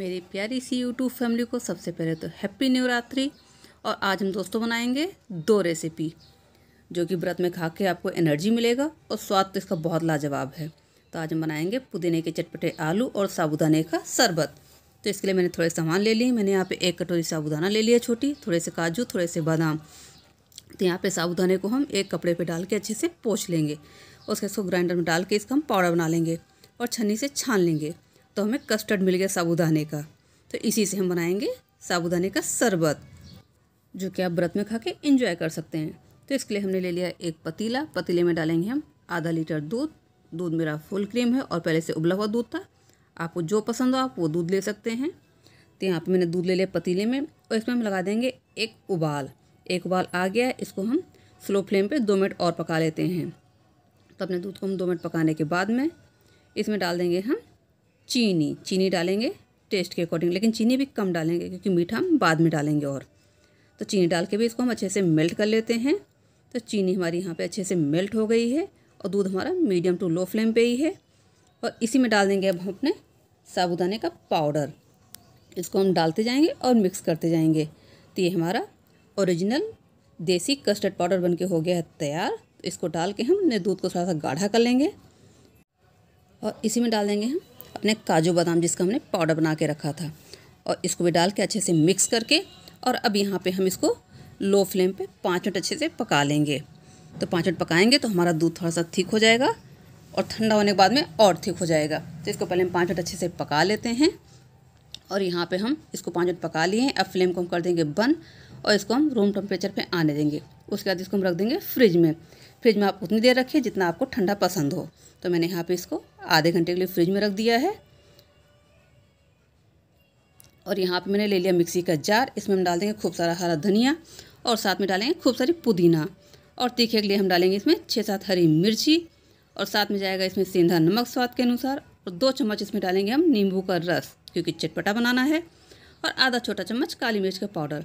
मेरी प्यारी सी YouTube family को सबसे पहले तो हैप्पी नवरात्रि और आज हम दोस्तों बनाएंगे दो रेसिपी जो कि व्रत में खा के आपको एनर्जी मिलेगा और स्वाद तो इसका बहुत लाजवाब है तो आज हम बनाएंगे पुदीने के चटपटे आलू और साबुदाने का शरबत तो इसके लिए मैंने थोड़े सामान ले लिए मैंने यहाँ पे एक कटोरी साबुदाना ले लिया छोटी थोड़े से काजू थोड़े से बादाम तो यहाँ पर साबुदाने को हम एक कपड़े पर डाल के अच्छे से पोछ लेंगे उसके इसको ग्राइंडर में डाल के इसका हम पाउडर बना लेंगे और छन्नी से छान लेंगे तो हमें कस्टर्ड मिल गया साबुदाने का तो इसी से हम बनाएंगे साबुदाने का शरबत जो कि आप व्रत में खा के इंजॉय कर सकते हैं तो इसके लिए हमने ले लिया एक पतीला पतीले में डालेंगे हम आधा लीटर दूध दूध मेरा फुल क्रीम है और पहले से उबला हुआ दूध था आपको जो पसंद हो आप वो दूध ले सकते हैं तो यहाँ पर मैंने दूध ले लिया पतीले में और इसमें हम लगा देंगे एक उबाल एक उबाल आ गया इसको हम स्लो फ्लेम पर दो मिनट और पका लेते हैं तो अपने दूध को हम दो मिनट पकाने के बाद में इसमें डाल देंगे हम चीनी चीनी डालेंगे टेस्ट के अकॉर्डिंग लेकिन चीनी भी कम डालेंगे क्योंकि मीठा हम बाद में डालेंगे और तो चीनी डाल के भी इसको हम अच्छे से मेल्ट कर लेते हैं तो चीनी हमारी यहाँ पे अच्छे से मेल्ट हो गई है और दूध हमारा मीडियम टू लो फ्लेम पे ही है और इसी में डाल देंगे अब हम अपने साबुदाने का पाउडर इसको हम डालते जाएंगे और मिक्स करते जाएंगे तो ये हमारा ओरिजिनल देसी कस्टर्ड पाउडर बन के हो गया है तैयार तो इसको डाल के हम दूध को थोड़ा सा गाढ़ा कर लेंगे और इसी में डाल देंगे हम अपने काजू बादाम जिसका हमने पाउडर बना के रखा था और इसको भी डाल के अच्छे से मिक्स करके और अब यहाँ पे हम इसको लो फ्लेम पे पाँच मिनट अच्छे से पका लेंगे तो पाँच मिनट पकाएंगे तो हमारा दूध थोड़ा सा थिक हो जाएगा और ठंडा होने के बाद में और थिक हो जाएगा तो इसको पहले हम पाँच मिनट अच्छे से पका लेते हैं और यहाँ पे हम इसको पाँच मिनट पका लिए अब फ्लेम को हम कर देंगे बंद और इसको हम रूम टेम्परेचर पर आने देंगे उसके बाद इसको हम रख देंगे फ्रिज में फ्रिज में आप उतनी देर रखिए जितना आपको ठंडा पसंद हो तो मैंने यहाँ पे इसको आधे घंटे के लिए फ्रिज में रख दिया है और यहाँ पे मैंने ले लिया मिक्सी का जार इसमें हम डाल देंगे खूब सारा हरा धनिया और साथ में डालेंगे खूब सारी पुदीना और तीखे के लिए हम डालेंगे इसमें छः सात हरी मिर्ची और साथ में जाएगा इसमें सेंधा नमक स्वाद के अनुसार और दो चम्मच इसमें डालेंगे हम नींबू का रस क्योंकि चटपटा बनाना है और आधा छोटा चम्मच काली मिर्च का पाउडर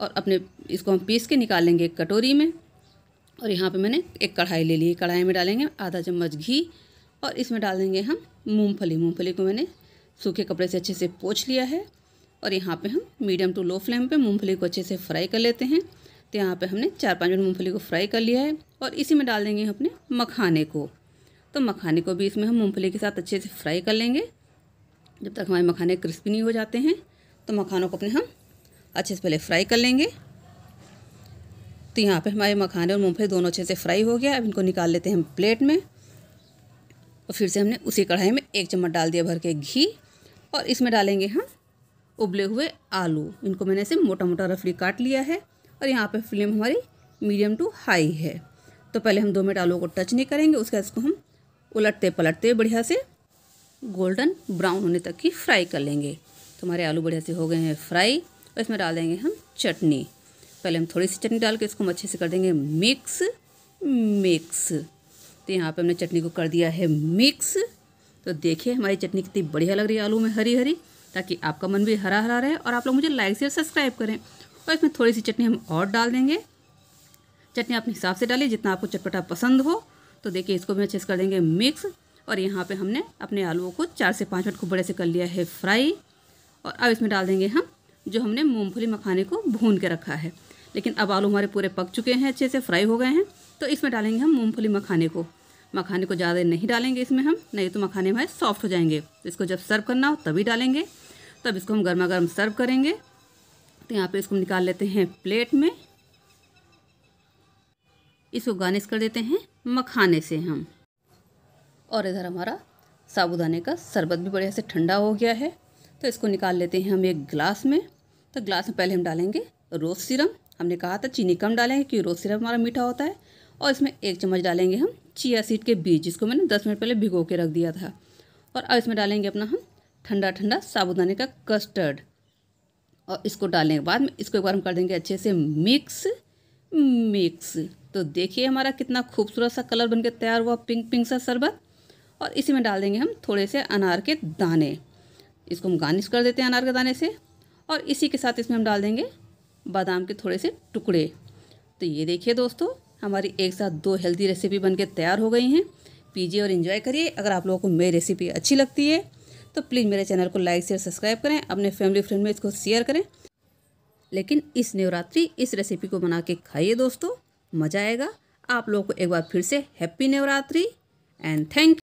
और अपने इसको हम पीस के निकालेंगे एक कटोरी में और यहाँ पे मैंने एक कढ़ाई ले ली कढ़ाई में डालेंगे आधा चम्मच घी और इसमें डाल देंगे हम मूंगफली मूंगफली को मैंने सूखे कपड़े से अच्छे से पोछ लिया है और यहाँ पे हम मीडियम टू लो फ्लेम पे मूंगफली को अच्छे से फ्राई कर लेते हैं तो यहाँ पे हमने चार पाँच मिनट मूंगफली को फ्राई कर लिया है और इसी में डाल देंगे अपने मखाने को तो मखाने को भी इसमें हम मूँगफली के साथ अच्छे से फ्राई कर लेंगे जब तक हमारे मखाने क्रिस्पी नहीं हो जाते हैं तो मखानों को अपने हम अच्छे से पहले फ्राई कर लेंगे तो यहाँ पे हमारे मखाने और मूँगफली दोनों अच्छे से फ्राई हो गया अब इनको निकाल लेते हैं हम प्लेट में और फिर से हमने उसी कढ़ाई में एक चम्मच डाल दिया भर के घी और इसमें डालेंगे हम उबले हुए आलू इनको मैंने ऐसे मोटा मोटा रफली काट लिया है और यहाँ पर फ्लेम हमारी मीडियम टू हाई है तो पहले हम दो मिनट आलू को टच नहीं करेंगे उसके बाद इसको हम उलटते पलटते बढ़िया से गोल्डन ब्राउन होने तक ही फ्राई कर लेंगे तो हमारे आलू बढ़िया से हो गए हैं फ्राई और तो इसमें डाल देंगे हम चटनी पहले हम थोड़ी सी चटनी डाल के इसको हम अच्छे से कर देंगे मिक्स मिक्स तो यहाँ पे हमने चटनी को कर दिया है मिक्स तो देखिए हमारी चटनी कितनी बढ़िया लग रही है आलू में हरी हरी ताकि आपका मन भी हरा हरा रहे और आप लोग मुझे लाइक से सब्सक्राइब करें और तो इसमें थोड़ी सी चटनी हम और डाल देंगे चटनी अपने हिसाब से डालिए जितना आपको चटपटा पसंद हो तो देखिए इसको भी अच्छे से कर देंगे मिक्स और यहाँ पे हमने अपने आलूओं को चार से पाँच मिनट को बड़े से कर लिया है फ्राई और अब इसमें डाल देंगे हम जो हमने मूंगफली मखाने को भून के रखा है लेकिन अब आलू हमारे पूरे पक चुके हैं अच्छे से फ्राई हो गए हैं तो इसमें डालेंगे हम मूँगफली मखाने को मखाने को ज़्यादा नहीं डालेंगे इसमें हम नहीं तो मखाने हमारे सॉफ्ट हो जाएंगे तो इसको जब सर्व करना हो तभी डालेंगे तब इसको हम गर्मा गर्म सर्व करेंगे तो यहाँ पे इसको निकाल लेते हैं प्लेट में इसको गार्निश कर देते हैं मखाने से हम और इधर हमारा साबुदाने का शरबत भी बढ़िया से ठंडा हो गया है तो इसको निकाल लेते हैं हम एक गिलास में तो ग्लास में पहले हम डालेंगे रोज़ सिरम हमने कहा था चीनी कम डालेंगे क्योंकि रोज़ सिरम हमारा मीठा होता है और इसमें एक चम्मच डालेंगे हम चिया सीड के बीज जिसको मैंने दस मिनट पहले भिगो के रख दिया था और अब इसमें डालेंगे अपना हम ठंडा ठंडा साबुदाने का कस्टर्ड और इसको डालने के बाद में इसको एक बार हम कर देंगे अच्छे से मिक्स मिक्स तो देखिए हमारा कितना खूबसूरत सा कलर बनकर तैयार हुआ पिंक पिंक सा शरबत और इसी में डाल देंगे हम थोड़े से अनार के दाने इसको हम गार्निश कर देते हैं अनार के दाने से और इसी के साथ इसमें हम डाल देंगे बादाम के थोड़े से टुकड़े तो ये देखिए दोस्तों हमारी एक साथ दो हेल्दी रेसिपी बनके तैयार हो गई हैं पीजिए और इन्जॉय करिए अगर आप लोगों को मेरी रेसिपी अच्छी लगती है तो प्लीज़ मेरे चैनल को लाइक शेयर सब्सक्राइब करें अपने फैमिली फ्रेंड में इसको शेयर करें लेकिन इस नवरात्रि इस रेसिपी को बना के खाइए दोस्तों मज़ा आएगा आप लोगों को एक बार फिर से हैप्पी नवरात्रि एंड थैंक